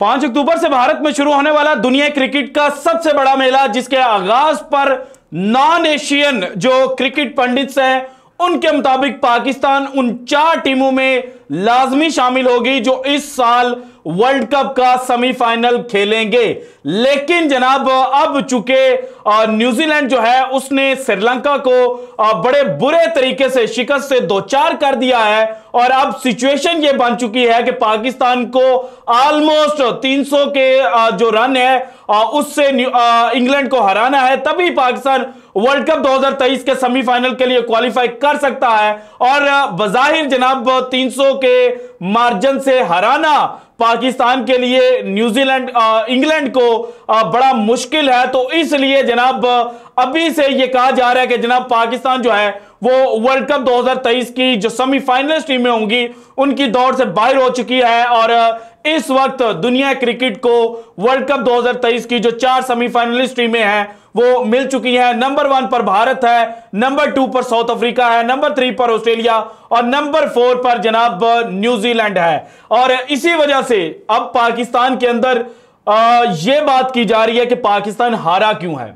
पांच अक्टूबर से भारत में शुरू होने वाला दुनिया क्रिकेट का सबसे बड़ा मेला जिसके आगाज पर नॉन एशियन जो क्रिकेट पंडित हैं उनके मुताबिक पाकिस्तान उन चार टीमों में लाजमी शामिल होगी जो इस साल वर्ल्ड कप का सेमीफाइनल खेलेंगे लेकिन जनाब अब चूंकि न्यूजीलैंड जो है उसने श्रीलंका को बड़े बुरे तरीके से शिकस्त से दो चार कर दिया है और अब सिचुएशन ये बन चुकी है कि पाकिस्तान को ऑलमोस्ट 300 के जो रन है उससे इंग्लैंड को हराना है तभी पाकिस्तान वर्ल्ड कप 2023 के सेमीफाइनल के लिए क्वालिफाई कर सकता है और बजाहिर जनाब 300 के मार्जिन से हराना पाकिस्तान के लिए न्यूजीलैंड इंग्लैंड को आ, बड़ा मुश्किल है तो इसलिए जनाब अभी से यह कहा जा रहा है कि जनाब पाकिस्तान जो है वो वर्ल्ड कप 2023 की जो सेमीफाइनल टीमें होंगी उनकी दौड़ से बाहर हो चुकी है और इस वक्त दुनिया क्रिकेट को वर्ल्ड कप 2023 की जो चार सेमीफाइनलिस्ट टीमें हैं वो मिल चुकी हैं नंबर वन पर भारत है नंबर टू पर साउथ अफ्रीका है नंबर थ्री पर ऑस्ट्रेलिया और नंबर फोर पर जनाब न्यूजीलैंड है और इसी वजह से अब पाकिस्तान के अंदर यह बात की जा रही है कि पाकिस्तान हारा क्यों है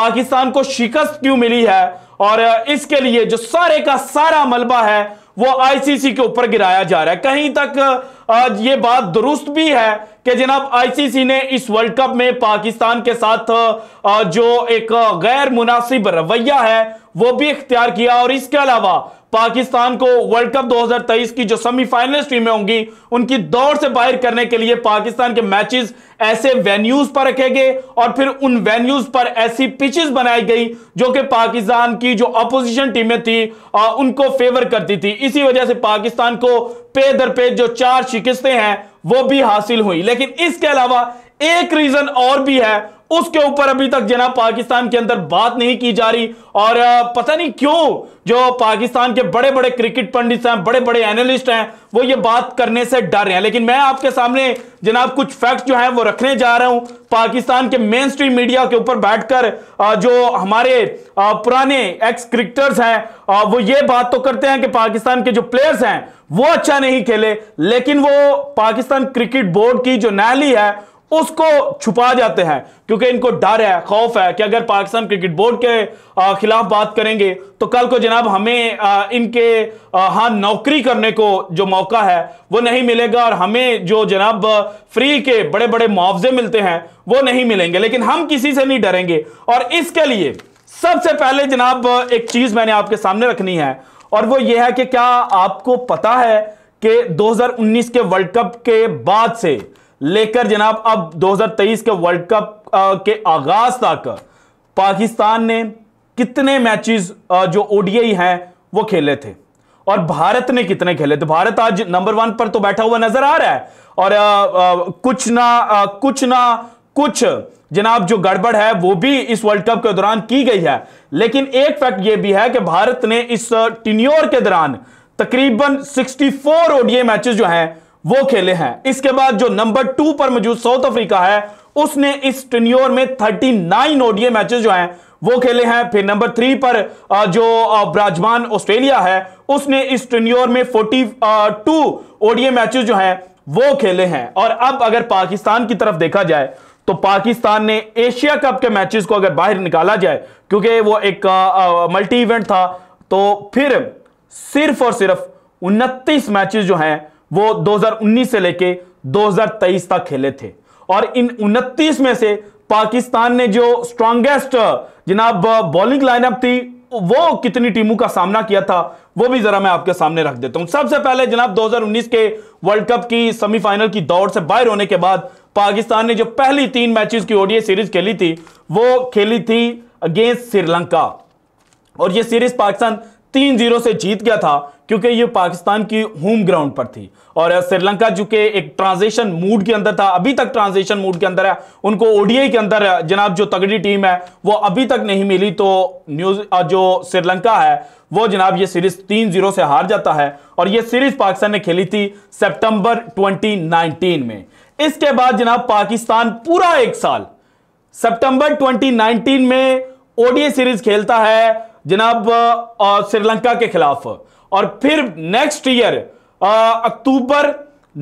पाकिस्तान को शिकस्त क्यों मिली है और इसके लिए जो सारे का सारा मलबा है वो आईसीसी के ऊपर गिराया जा रहा है कहीं तक ये बात दुरुस्त भी है कि जनाब आईसीसी ने इस वर्ल्ड कप में पाकिस्तान के साथ जो एक गैर मुनासिब रवैया है वो भी इख्तियार किया और इसके अलावा पाकिस्तान को वर्ल्ड कप 2023 की जो सेमीफाइनलिस्ट टीमें होंगी उनकी दौड़ से बाहर करने के लिए पाकिस्तान के मैचेस ऐसे वेन्यूज पर रखे गए और फिर उन वेन्यूज पर ऐसी पिचेस बनाई गई जो कि पाकिस्तान की जो अपोजिशन टीमें थी आ, उनको फेवर करती थी इसी वजह से पाकिस्तान को पे दर पे जो चार शिकस्तें हैं वो भी हासिल हुई लेकिन इसके अलावा एक रीजन और भी है उसके ऊपर अभी तक जना पाकिस्तान के अंदर बात नहीं की जा रही और पता नहीं क्यों जो पाकिस्तान के बड़े बड़े क्रिकेट पंडित हैं बड़े बड़े एनालिस्ट हैं वो ये बात करने से डर रहे हैं लेकिन मैं आपके सामने जनाब कुछ फैक्ट जो है वो रखने जा रहा हूं पाकिस्तान के मेन स्ट्रीम मीडिया के ऊपर बैठकर जो हमारे पुराने एक्स क्रिकेटर्स हैं वो ये बात तो करते हैं कि पाकिस्तान के जो प्लेयर्स हैं वो अच्छा नहीं खेले लेकिन वो पाकिस्तान क्रिकेट बोर्ड की जो नैली है उसको छुपा जाते हैं क्योंकि इनको डर है खौफ है कि अगर पाकिस्तान क्रिकेट बोर्ड के खिलाफ बात करेंगे तो कल को जनाब हमें इनके हाँ नौकरी करने को जो मौका है वो नहीं मिलेगा और हमें जो जनाब फ्री के बड़े बड़े मुआवजे मिलते हैं वो नहीं मिलेंगे लेकिन हम किसी से नहीं डरेंगे और इसके लिए सबसे पहले जनाब एक चीज मैंने आपके सामने रखनी है और वो ये है कि क्या आपको पता है कि 2019 के वर्ल्ड कप के बाद से लेकर जनाब अब 2023 के वर्ल्ड कप के आगाज तक पाकिस्तान ने कितने मैचेस जो ओडीआई हैं वो खेले थे और भारत ने कितने खेले थे भारत आज नंबर वन पर तो बैठा हुआ नजर आ रहा है और आ, आ, कुछ ना आ, कुछ ना कुछ जनाब जो गड़बड़ है वो भी इस वर्ल्ड कप के दौरान की गई है लेकिन एक फैक्ट ये भी है कि भारत ने इस टिन्योर के दौरान तकरीबन 64 ओडीए मैचेस जो हैं वो खेले हैं इसके बाद जो नंबर टू पर मौजूद साउथ अफ्रीका है उसने इस टेन्योर में 39 ओडीए मैचेस जो हैं वो खेले हैं फिर नंबर थ्री पर जो ब्राजमान ऑस्ट्रेलिया है उसने इस टेन्योर में 42 ओडीए मैचेस जो हैं वो खेले हैं और अब अगर पाकिस्तान की तरफ देखा जाए तो पाकिस्तान ने एशिया कप के मैचेस को अगर बाहर निकाला जाए क्योंकि वो एक मल्टी इवेंट था तो फिर सिर्फ और सिर्फ उनतीस मैचेस जो हैं वो 2019 से लेके 2023 तक खेले थे और इन 29 में से पाकिस्तान ने जो स्ट्रांगेस्ट जनाब बॉलिंग लाइनअप थी वो कितनी टीमों का सामना किया था वो भी जरा मैं आपके सामने रख देता हूं सबसे पहले जनाब 2019 के वर्ल्ड कप की सेमीफाइनल की दौड़ से बाहर होने के बाद पाकिस्तान ने जो पहली तीन मैचेस की ओडीआई सीरीज खेली थी वो खेली थी अगेंस्ट श्रीलंका और ये सीरीज पाकिस्तान तीन जीरो से जीत गया था क्योंकि ये पाकिस्तान की होम ग्राउंड पर थी और श्रीलंका जो के एक ट्रांजेशन मूड के अंदर था अभी तक ट्रांजेशन मूड के अंदर है उनको ओडीआई के अंदर जनाब जो तगड़ी टीम है वो अभी तक नहीं मिली तो न्यूज जो श्रीलंका है वो जनाब ये सीरीज तीन जीरो से हार जाता है और ये सीरीज पाकिस्तान ने खेली थी सितंबर ट्वेंटी में इसके बाद जनाब पाकिस्तान पूरा एक साल सितंबर ट्वेंटी में ओडीए सीरीज खेलता है जनाब श्रीलंका के खिलाफ और फिर नेक्स्ट ईयर अक्टूबर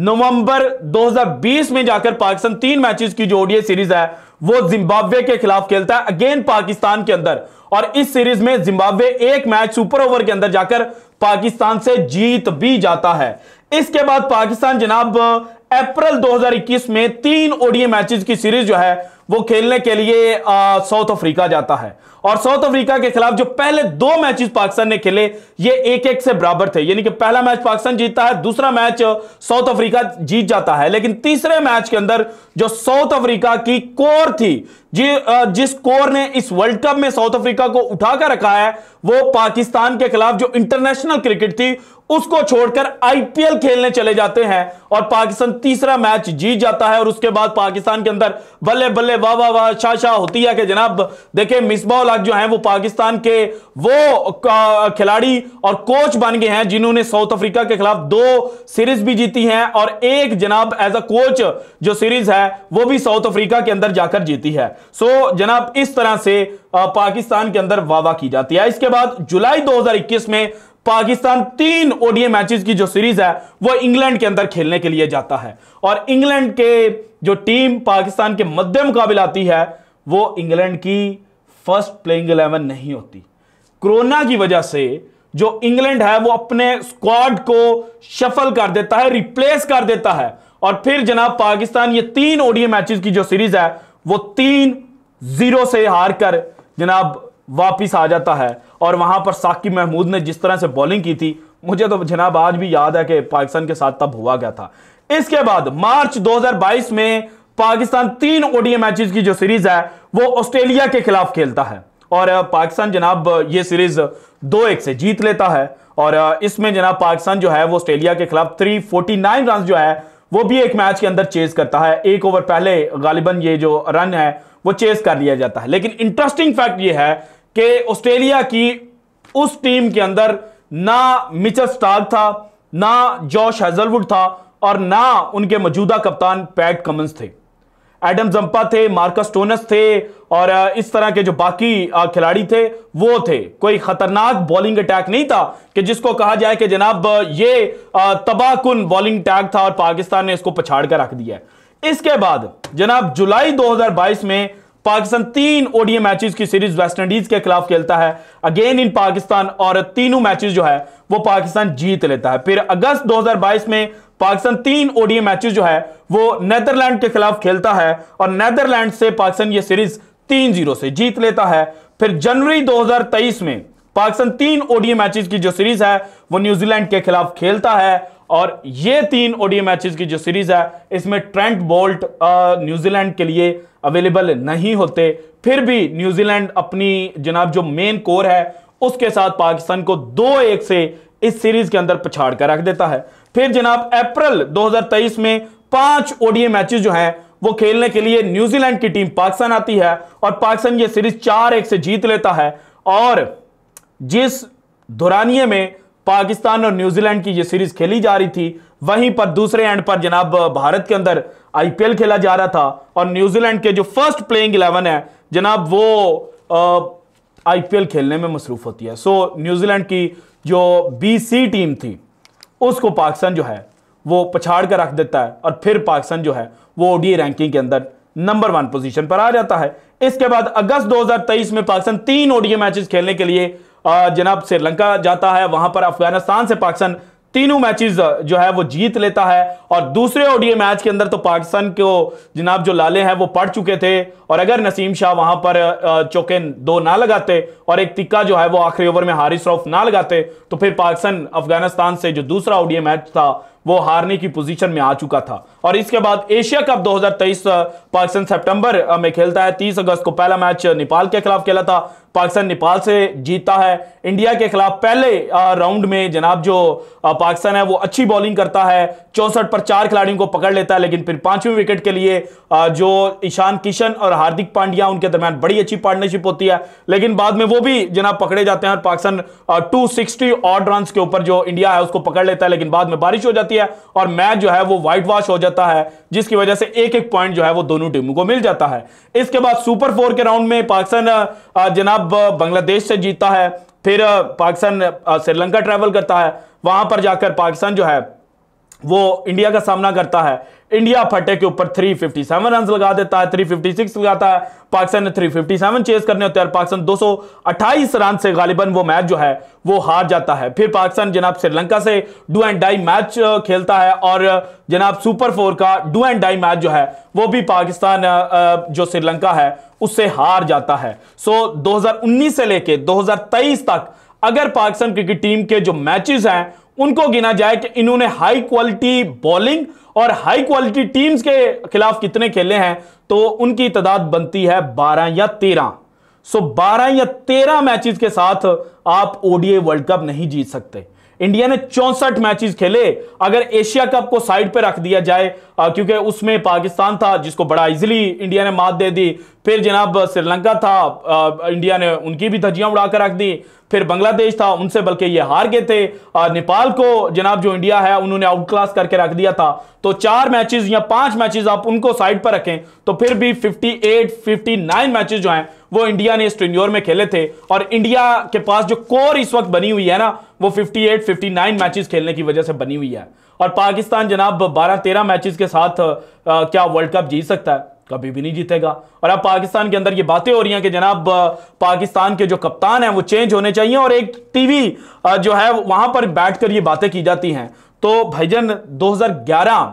नवंबर 2020 में जाकर पाकिस्तान तीन मैचेस की जो ओडीए सीरीज है वो जिम्बाब्वे के खिलाफ खेलता है अगेन पाकिस्तान के अंदर और इस सीरीज में जिम्बाब्वे एक मैच सुपर ओवर के अंदर जाकर पाकिस्तान से जीत भी जाता है इसके बाद पाकिस्तान जनाब अप्रैल 2021 में तीन ओडीए मैचेस की सीरीज जो है वो खेलने के लिए साउथ अफ्रीका जाता है और साउथ अफ्रीका के खिलाफ जो पहले दो मैचेस पाकिस्तान ने खेले ये एक एक से बराबर थे यानी कि पहला मैच पाकिस्तान जीतता है दूसरा मैच साउथ अफ्रीका जीत जाता है लेकिन तीसरे मैच के अंदर जो साउथ अफ्रीका की कोर थी जी जिस कोर ने इस वर्ल्ड कप में साउथ अफ्रीका को उठाकर रखा है वो पाकिस्तान के खिलाफ जो इंटरनेशनल क्रिकेट थी उसको छोड़कर आईपीएल खेलने चले जाते हैं और पाकिस्तान तीसरा मैच जीत जाता है और उसके बाद पाकिस्तान के अंदर बल्ले बल्ले पे वाह वाह वाह शाह शाह होती है कि जनाब देखे मिसबा उलाक जो हैं वो पाकिस्तान के वो खिलाड़ी और कोच बन गए हैं जिन्होंने साउथ अफ्रीका के खिलाफ दो सीरीज भी जीती हैं और एक जनाब एज अ कोच जो सीरीज है वो भी साउथ अफ्रीका के अंदर जाकर जीती है सो जनाब इस तरह से पाकिस्तान के अंदर वाह की जाती है इसके बाद जुलाई दो में पाकिस्तान तीन ओडीए मैचेस की जो सीरीज है वो इंग्लैंड के अंदर खेलने के लिए जाता है और इंग्लैंड के जो टीम पाकिस्तान के मध्य मुकाबले आती है वो इंग्लैंड की फर्स्ट प्लेइंग इलेवन नहीं होती कोरोना की वजह से जो इंग्लैंड है वो अपने स्क्वाड को शफल कर देता है रिप्लेस कर देता है और फिर जनाब पाकिस्तान ये तीन ओडीए मैचेस की जो सीरीज है वो तीन जीरो से हार कर जनाब वापिस आ जाता है और वहां पर साकिब महमूद ने जिस तरह से बॉलिंग की थी मुझे तो जनाब आज भी याद है कि पाकिस्तान के साथ तब हुआ गया था इसके बाद मार्च 2022 में पाकिस्तान तीन ओडीए मैचेस की जो सीरीज है वो ऑस्ट्रेलिया के खिलाफ खेलता है और पाकिस्तान जनाब ये सीरीज दो एक से जीत लेता है और इसमें जनाब पाकिस्तान जो है वो ऑस्ट्रेलिया के खिलाफ 349 रन जो है वो भी एक मैच के अंदर चेज करता है एक ओवर पहले गालिबन ये जो रन है वो चेज कर लिया जाता है लेकिन इंटरेस्टिंग फैक्ट ये है कि ऑस्ट्रेलिया की उस टीम के अंदर ना मिचल स्टार्क था ना जॉश हेजलवुड था और ना उनके मौजूदा कप्तान पैट कमंस थे एडम जंपा थे मार्कस टोनस थे और इस तरह के जो बाकी खिलाड़ी थे वो थे कोई खतरनाक बॉलिंग अटैक नहीं था कि जिसको कहा जाए कि जनाब ये तबाहकुन बॉलिंग अटैक था और पाकिस्तान ने इसको पछाड़ कर रख दिया इसके बाद जनाब जुलाई 2022 में पाकिस्तान तीन ओडीए मैचेस की सीरीज वेस्टइंडीज के खिलाफ खेलता है अगेन इन पाकिस्तान और तीनों मैचेस जो है वो पाकिस्तान जीत लेता है फिर अगस्त 2022 में पाकिस्तान तीन ओडीए मैचेस जो है वो नेदरलैंड के खिलाफ खेलता है और नेदरलैंड से पाकिस्तान ये सीरीज तीन जीरो से जीत लेता है फिर जनवरी 2023 में पाकिस्तान तीन ओडीए मैचेस की जो सीरीज है वो न्यूजीलैंड के खिलाफ खेलता है और ये तीन ओडीए मैचेस की जो सीरीज है इसमें ट्रेंट बोल्ट न्यूजीलैंड के लिए अवेलेबल नहीं होते फिर भी न्यूजीलैंड अपनी जनाब जो मेन कोर है उसके साथ पाकिस्तान को दो एक से इस सीरीज के अंदर पछाड़ कर रख देता है फिर जनाब अप्रैल 2023 में पांच ओडीए मैचेस जो हैं वो खेलने के लिए न्यूजीलैंड की टीम पाकिस्तान आती है और पाकिस्तान ये सीरीज चार एक से जीत लेता है और जिस दुरानिए में पाकिस्तान और न्यूजीलैंड की ये सीरीज खेली जा रही थी वहीं पर दूसरे एंड पर जनाब भारत के अंदर आईपीएल खेला जा रहा था और न्यूजीलैंड के जो फर्स्ट प्लेइंग इलेवन है जनाब वो आईपीएल खेलने में मसरूफ होती है सो न्यूजीलैंड की जो बीसी टीम थी उसको पाकिस्तान जो है वो पछाड़ कर रख देता है और फिर पाकिस्तान जो है वो ओडीए रैंकिंग के अंदर नंबर वन पोजीशन पर आ जाता है इसके बाद अगस्त 2023 में पाकिस्तान तीन ओडीए मैचेस खेलने के लिए जनाब श्रीलंका जाता है वहां पर अफगानिस्तान से पाकिस्तान तीनों मैचेस जो है वो जीत लेता है और दूसरे ओडीए मैच के अंदर तो पाकिस्तान को जनाब जो लाले हैं वो पड़ चुके थे और अगर नसीम शाह वहां पर चौके दो ना लगाते और एक तिक्का जो है वो आखिरी ओवर में हारिस रॉफ ना लगाते तो फिर पाकिस्तान अफगानिस्तान से जो दूसरा ओडीए मैच था वो हारने की पोजीशन में आ चुका था और इसके बाद एशिया कप 2023 पाकिस्तान सितंबर में खेलता है 30 अगस्त को पहला मैच नेपाल के खिलाफ खेला था पाकिस्तान नेपाल से जीता है इंडिया के खिलाफ पहले राउंड में जनाब जो पाकिस्तान है वो अच्छी बॉलिंग करता है चौसठ पर चार खिलाड़ियों को पकड़ लेता है लेकिन फिर पांचवें विकेट के लिए जो ईशान किशन और हार्दिक पांड्या उनके दरमियान बड़ी अच्छी पार्टनरशिप होती है लेकिन बाद में वो भी जनाब पकड़े जाते हैं और Pakistan two sixty odd run के ऊपर जो इंडिया है उसको पकड़ लेता है लेकिन बाद में बारिश हो जाती है है और मैच जो है वो व्हाइट वॉश हो जाता है जिसकी वजह से एक एक पॉइंट जो है वो दोनों टीमों को मिल जाता है इसके बाद सुपर फोर के राउंड में पाकिस्तान जनाब बांग्लादेश से जीता है फिर पाकिस्तान श्रीलंका ट्रैवल करता है वहां पर जाकर पाकिस्तान जो है वो इंडिया का सामना करता है इंडिया फटे के ऊपर 357 रन लगा देता है 356 लगाता है पाकिस्तान ने 357 चेस करने होते हैं पाकिस्तान 228 रन से गालिबन वो मैच जो है वो हार जाता है फिर पाकिस्तान जनाब श्रीलंका से डू एंड डाई मैच खेलता है और जनाब सुपर फोर का डू एंड डाई मैच जो है वो भी पाकिस्तान जो श्रीलंका है उससे हार जाता है सो दो से लेके दो तक अगर पाकिस्तान क्रिकेट टीम के जो मैचेस हैं उनको गिना जाए कि इन्होंने हाई क्वालिटी बॉलिंग और हाई क्वालिटी टीम्स के खिलाफ कितने खेले हैं तो उनकी तादाद बनती है 12 या 13 सो 12 या 13 मैचेस के साथ आप ओडीए वर्ल्ड कप नहीं जीत सकते इंडिया ने चौसठ मैचेस खेले अगर एशिया कप को साइड पर रख दिया जाए क्योंकि उसमें पाकिस्तान था जिसको बड़ा इजिली इंडिया ने मात दे दी फिर जनाब श्रीलंका था आ, इंडिया ने उनकी भी धज्जियां उड़ाकर रख दी फिर बांग्लादेश था उनसे बल्कि ये हार गए थे आ, नेपाल को जनाब जो इंडिया है उन्होंने आउट क्लास करके रख दिया था तो चार मैचेस या पांच मैचेस आप उनको साइड पर रखें तो फिर भी 58 59 मैचेस जो हैं वो इंडिया ने स्ट्रीनियोर में खेले थे और इंडिया के पास जो कोर इस वक्त बनी हुई है ना वो फिफ्टी एट मैचेस खेलने की वजह से बनी हुई है और पाकिस्तान जनाब 12-13 मैचेस के साथ आ, क्या वर्ल्ड कप जीत सकता है कभी भी नहीं जीतेगा और अब पाकिस्तान के अंदर ये बातें हो रही हैं कि जनाब पाकिस्तान के जो कप्तान हैं वो चेंज होने चाहिए और एक टीवी जो है वहां पर बैठकर ये बातें की जाती हैं तो भाईजन 2011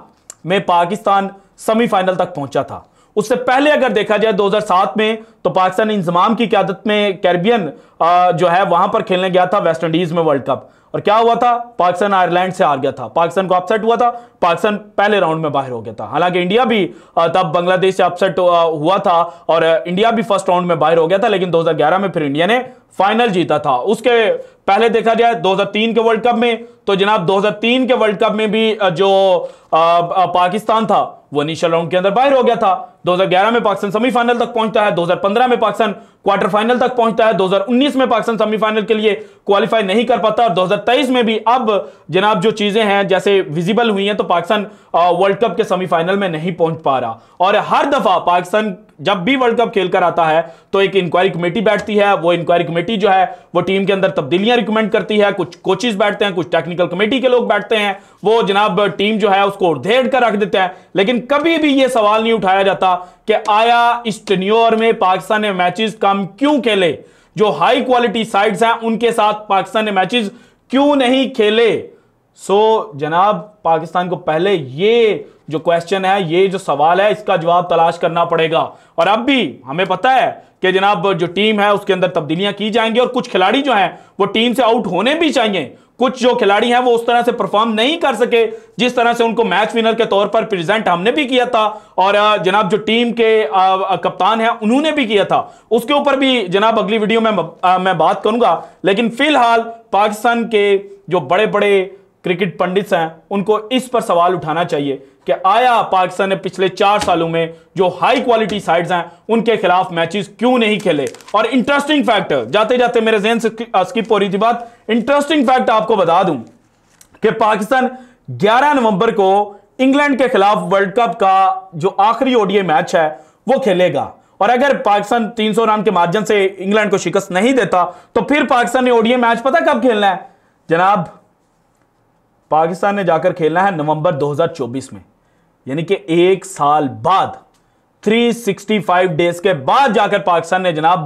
में पाकिस्तान सेमीफाइनल तक पहुंचा था उससे पहले अगर देखा जाए 2007 में तो पाकिस्तान इंजमाम की क्यादत में कैरिबियन जो है वहां पर खेलने गया था वेस्ट इंडीज में वर्ल्ड कप और क्या हुआ था पाकिस्तान आयरलैंड से हार गया था पाकिस्तान को अपसेट हुआ था पाकिस्तान पहले राउंड में बाहर हो गया था हालांकि इंडिया भी तब बांग्लादेश से अपसेट हुआ था और इंडिया भी फर्स्ट राउंड में बाहर हो गया था लेकिन 2011 में फिर इंडिया ने फाइनल जीता था उसके पहले देखा जाए 2003 के वर्ल्ड कप में तो जनाब 2003 के वर्ल्ड कप में भी जो आ, आ, पाकिस्तान था वो इनिशियल राउंड के अंदर बाहर हो गया था 2011 में पाकिस्तान सेमीफाइनल तक पहुंचता है 2015 में पाकिस्तान क्वार्टर फाइनल तक पहुंचता है 2019 में पाकिस्तान सेमीफाइनल के लिए क्वालिफाई नहीं कर पाता और 2023 में भी अब जनाब जो चीजें हैं जैसे विजिबल हुई हैं तो पाकिस्तान वर्ल्ड कप के सेमीफाइनल में नहीं पहुंच पा रहा और हर दफा पाकिस्तान जब भी वर्ल्ड कप खेलकर आता है तो एक इंक्वायरी कमेटी बैठती है वो इंक्वायरी कमेटी जो है वो टीम के अंदर तब्दीलियां रिकमेंड करती है कुछ कोचिज बैठते हैं कुछ टेक्निकल कमेटी के लोग बैठते हैं वो जनाब टीम जो है उसको उधेड़ कर रख देते हैं लेकिन कभी भी ये सवाल नहीं उठाया जाता कि आया इस टनियोर में पाकिस्तान ने मैचेस कम क्यों खेले जो हाई क्वालिटी साइड्स हैं उनके साथ पाकिस्तान ने मैचेस क्यों नहीं खेले सो so, जनाब पाकिस्तान को पहले ये जो क्वेश्चन है ये जो सवाल है इसका जवाब तलाश करना पड़ेगा और अब भी हमें पता है कि जनाब जो टीम है उसके अंदर तब्दीलियां की जाएंगी और कुछ खिलाड़ी जो हैं वो टीम से आउट होने भी चाहिए कुछ जो खिलाड़ी हैं वो उस तरह से परफॉर्म नहीं कर सके जिस तरह से उनको मैच विनर के तौर पर प्रेजेंट हमने भी किया था और जनाब जो टीम के कप्तान हैं उन्होंने भी किया था उसके ऊपर भी जनाब अगली वीडियो में मैं बात करूंगा लेकिन फिलहाल पाकिस्तान के जो बड़े बड़े क्रिकेट पंडित हैं उनको इस पर सवाल उठाना चाहिए कि आया पाकिस्तान ने पिछले चार सालों में जो हाई क्वालिटी साइड्स हैं उनके खिलाफ मैचेस क्यों नहीं खेले और इंटरेस्टिंग फैक्ट जाते जाते मेरे जहन से स्किप हो रही थी बात इंटरेस्टिंग फैक्ट आपको बता दूं कि पाकिस्तान 11 नवंबर को इंग्लैंड के खिलाफ वर्ल्ड कप का जो आखिरी ओडीए मैच है वो खेलेगा और अगर पाकिस्तान 300 रन के मार्जिन से इंग्लैंड को शिकस्त नहीं देता तो फिर पाकिस्तान ने ओडीए मैच पता कब खेलना है जनाब पाकिस्तान ने जाकर खेलना है नवंबर 2024 में यानी कि एक साल बाद 365 डेज के बाद जाकर पाकिस्तान ने जनाब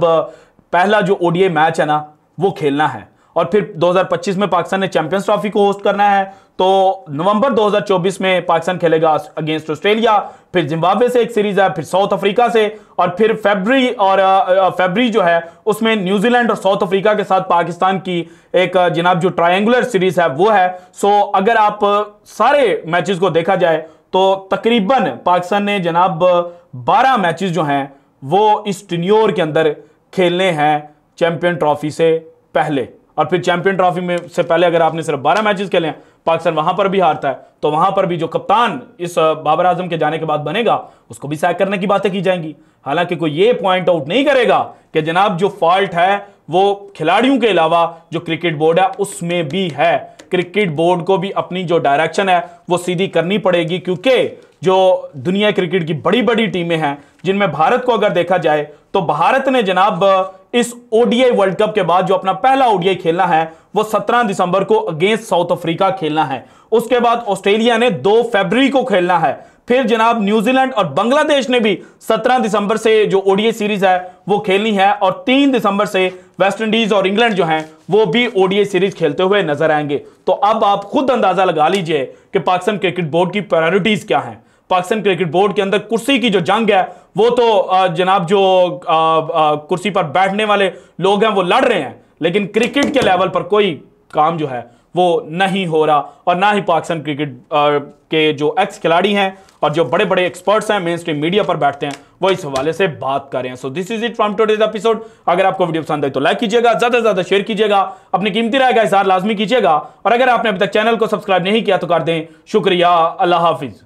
पहला जो ओडीए मैच है ना वो खेलना है और फिर 2025 में पाकिस्तान ने चैंपियंस ट्रॉफी को होस्ट करना है तो नवंबर 2024 में पाकिस्तान खेलेगा अगेंस्ट ऑस्ट्रेलिया फिर जिम्बाब्वे से एक सीरीज है फिर साउथ अफ्रीका से और फिर फेबरी और फेबरी जो है उसमें न्यूजीलैंड और साउथ अफ्रीका के साथ पाकिस्तान की एक जनाब जो ट्रायंगुलर सीरीज है वो है सो अगर आप सारे मैचेस को देखा जाए तो तकरीबन पाकिस्तान ने जनाब 12 मैचेस जो हैं वो इस टनियोर के अंदर खेलने हैं चैंपियन ट्रॉफी से पहले और फिर चैंपियन ट्रॉफी में से पहले अगर आपने सिर्फ बारह मैचेस खेले हैं पाकिस्तान वहां पर भी हारता है तो वहां पर भी जो कप्तान इस बाबर आजम के जाने के बाद बनेगा उसको भी सैक करने की बातें की जाएंगी हालांकि कोई ये पॉइंट आउट नहीं करेगा कि जनाब जो फॉल्ट है वो खिलाड़ियों के अलावा जो क्रिकेट बोर्ड है उसमें भी है क्रिकेट बोर्ड को भी अपनी जो डायरेक्शन है वो सीधी करनी पड़ेगी क्योंकि जो दुनिया क्रिकेट की बड़ी बड़ी टीमें हैं जिनमें भारत को अगर देखा जाए तो भारत ने जनाब इस ओडीआई वर्ल्ड कप के बाद जो अपना पहला ओडीआई खेलना है वो 17 दिसंबर को अगेंस्ट साउथ अफ्रीका खेलना है उसके बाद ऑस्ट्रेलिया ने 2 फरवरी को खेलना है फिर जनाब न्यूजीलैंड और बांग्लादेश ने भी 17 दिसंबर से जो ओडीआई सीरीज है वो खेलनी है और 3 दिसंबर से वेस्ट इंडीज और इंग्लैंड जो हैं वो भी ओडीआई सीरीज खेलते हुए नजर आएंगे तो अब आप खुद अंदाजा लगा लीजिए कि पाकिस्तान क्रिकेट बोर्ड की प्रायोरिटीज क्या हैं पाकिस्तान क्रिकेट बोर्ड के अंदर कुर्सी की जो जंग है वो तो जनाब जो कुर्सी पर बैठने वाले लोग हैं वो लड़ रहे हैं लेकिन क्रिकेट के लेवल पर कोई काम जो है वो नहीं हो रहा और ना ही पाकिस्तान क्रिकेट के जो एक्स खिलाड़ी हैं और जो बड़े बड़े एक्सपर्ट्स हैं मेन स्ट्रीम मीडिया पर बैठते हैं वो इस हवाले से बात कर रहे हैं so this is it from today's episode अगर आपको वीडियो पसंद आए तो लाइक कीजिएगा ज्यादा से ज्यादा शेयर कीजिएगा अपनी कीमती राय का इजहार लाजमी कीजिएगा और अगर आपने अभी तक चैनल को सब्सक्राइब नहीं किया तो कर दें शुक्रिया अल्लाह हाफिज़